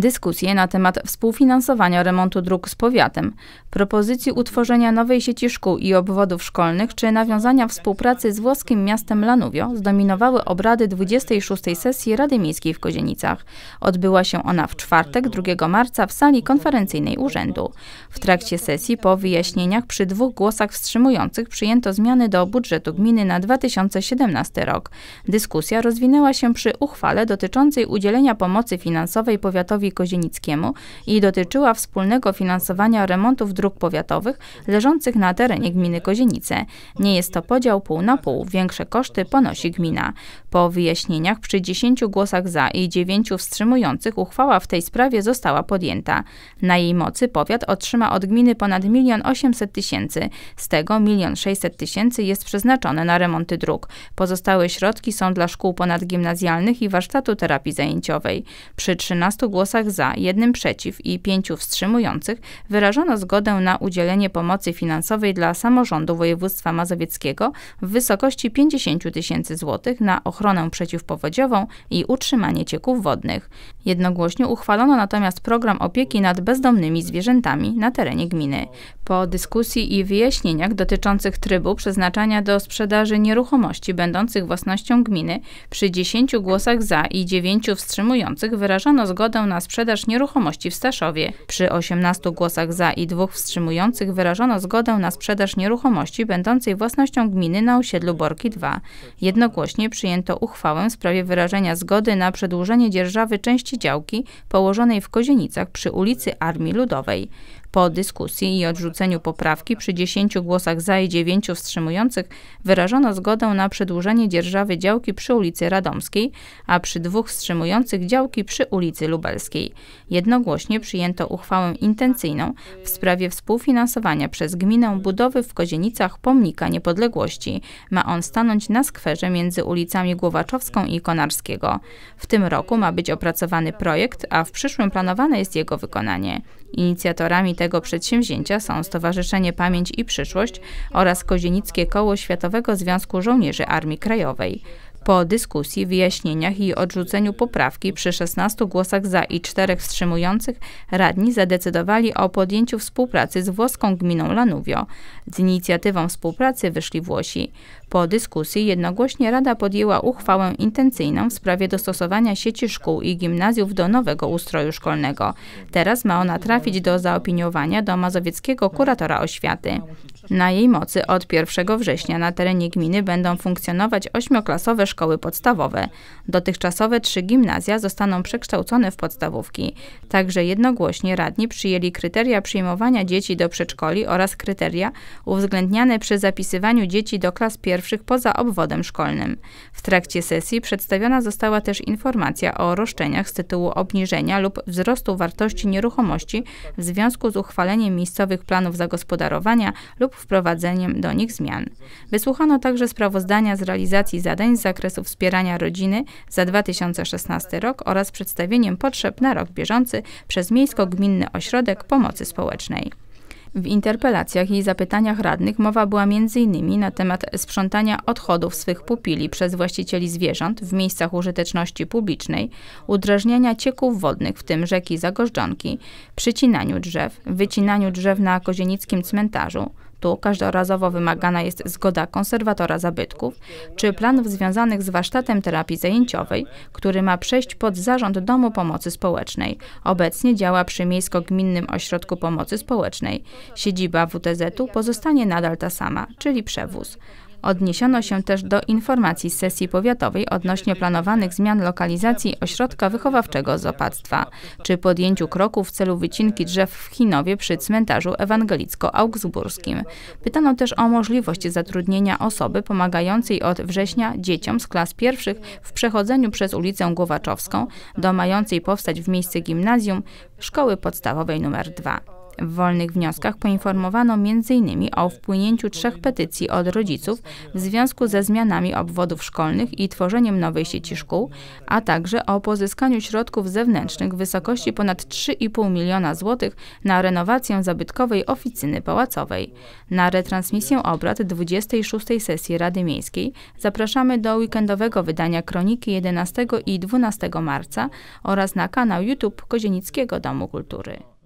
dyskusje na temat współfinansowania remontu dróg z powiatem, propozycji utworzenia nowej sieci szkół i obwodów szkolnych czy nawiązania współpracy z włoskim miastem Lanuvio zdominowały obrady 26. sesji Rady Miejskiej w Kozienicach. Odbyła się ona w czwartek 2 marca w sali konferencyjnej urzędu. W trakcie sesji po wyjaśnieniach przy dwóch głosach wstrzymujących przyjęto zmiany do budżetu gminy na 2017 rok. Dyskusja rozwinęła się przy uchwale dotyczącej udzielenia pomocy finansowej powiatowi Kozienickiemu i dotyczyła wspólnego finansowania remontów dróg powiatowych leżących na terenie gminy Kozienice. Nie jest to podział pół na pół, większe koszty ponosi gmina. Po wyjaśnieniach przy 10 głosach za i 9 wstrzymujących uchwała w tej sprawie została podjęta. Na jej mocy powiat otrzyma od gminy ponad 1 800 tysięcy, z tego 1 600 tysięcy jest przeznaczone na remonty dróg. Pozostałe środki są dla szkół ponadgimnazjalnych i warsztatu terapii zajęciowej. Przy 13 głosach głosach za, jednym przeciw i pięciu wstrzymujących wyrażono zgodę na udzielenie pomocy finansowej dla samorządu województwa mazowieckiego w wysokości 50 tysięcy złotych na ochronę przeciwpowodziową i utrzymanie cieków wodnych. Jednogłośnie uchwalono natomiast program opieki nad bezdomnymi zwierzętami na terenie gminy. Po dyskusji i wyjaśnieniach dotyczących trybu przeznaczania do sprzedaży nieruchomości będących własnością gminy, przy 10 głosach za i 9 wstrzymujących wyrażono zgodę na sprzedaż nieruchomości w Staszowie. Przy 18 głosach za i 2 wstrzymujących wyrażono zgodę na sprzedaż nieruchomości będącej własnością gminy na osiedlu Borki 2. Jednogłośnie przyjęto uchwałę w sprawie wyrażenia zgody na przedłużenie dzierżawy części działki położonej w Kozienicach przy ulicy Armii Ludowej. Po dyskusji i odrzuceniu poprawki przy 10 głosach za i 9 wstrzymujących wyrażono zgodę na przedłużenie dzierżawy działki przy ulicy Radomskiej, a przy dwóch wstrzymujących działki przy ulicy Lubelskiej. Jednogłośnie przyjęto uchwałę intencyjną w sprawie współfinansowania przez gminę budowy w Kozienicach pomnika niepodległości. Ma on stanąć na skwerze między ulicami Głowaczowską i Konarskiego. W tym roku ma być opracowany projekt, a w przyszłym planowane jest jego wykonanie. Inicjatorami tego przedsięwzięcia są Stowarzyszenie Pamięć i Przyszłość oraz Kozienickie Koło Światowego Związku Żołnierzy Armii Krajowej. Po dyskusji, wyjaśnieniach i odrzuceniu poprawki przy 16 głosach za i 4 wstrzymujących radni zadecydowali o podjęciu współpracy z włoską gminą Lanuvio. Z inicjatywą współpracy wyszli Włosi. Po dyskusji jednogłośnie Rada podjęła uchwałę intencyjną w sprawie dostosowania sieci szkół i gimnazjów do nowego ustroju szkolnego. Teraz ma ona trafić do zaopiniowania do mazowieckiego kuratora oświaty. Na jej mocy od 1 września na terenie gminy będą funkcjonować ośmioklasowe szkoły podstawowe. Dotychczasowe trzy gimnazja zostaną przekształcone w podstawówki. Także jednogłośnie radni przyjęli kryteria przyjmowania dzieci do przedszkoli oraz kryteria uwzględniane przy zapisywaniu dzieci do klas pierwszych poza obwodem szkolnym. W trakcie sesji przedstawiona została też informacja o roszczeniach z tytułu obniżenia lub wzrostu wartości nieruchomości w związku z uchwaleniem miejscowych planów zagospodarowania lub wprowadzeniem do nich zmian. Wysłuchano także sprawozdania z realizacji zadań z zakresu zakresu wspierania rodziny za 2016 rok oraz przedstawieniem potrzeb na rok bieżący przez Miejsko-Gminny Ośrodek Pomocy Społecznej. W interpelacjach i zapytaniach radnych mowa była m.in. na temat sprzątania odchodów swych pupili przez właścicieli zwierząt w miejscach użyteczności publicznej, udrażniania cieków wodnych, w tym rzeki Zagorzdzonki, przycinaniu drzew, wycinaniu drzew na kozienickim cmentarzu, tu każdorazowo wymagana jest zgoda konserwatora zabytków czy planów związanych z warsztatem terapii zajęciowej, który ma przejść pod zarząd Domu Pomocy Społecznej. Obecnie działa przy Miejsko-Gminnym Ośrodku Pomocy Społecznej. Siedziba WTZ-u pozostanie nadal ta sama, czyli przewóz. Odniesiono się też do informacji z sesji powiatowej odnośnie planowanych zmian lokalizacji ośrodka wychowawczego z czy podjęciu kroków w celu wycinki drzew w Chinowie przy cmentarzu ewangelicko-augsburskim. Pytano też o możliwość zatrudnienia osoby pomagającej od września dzieciom z klas pierwszych w przechodzeniu przez ulicę Głowaczowską do mającej powstać w miejsce gimnazjum szkoły podstawowej nr 2. W wolnych wnioskach poinformowano m.in. o wpłynięciu trzech petycji od rodziców w związku ze zmianami obwodów szkolnych i tworzeniem nowej sieci szkół, a także o pozyskaniu środków zewnętrznych w wysokości ponad 3,5 miliona złotych na renowację zabytkowej oficyny pałacowej. Na retransmisję obrad 26 sesji Rady Miejskiej zapraszamy do weekendowego wydania Kroniki 11 i 12 marca oraz na kanał YouTube Kozienickiego Domu Kultury.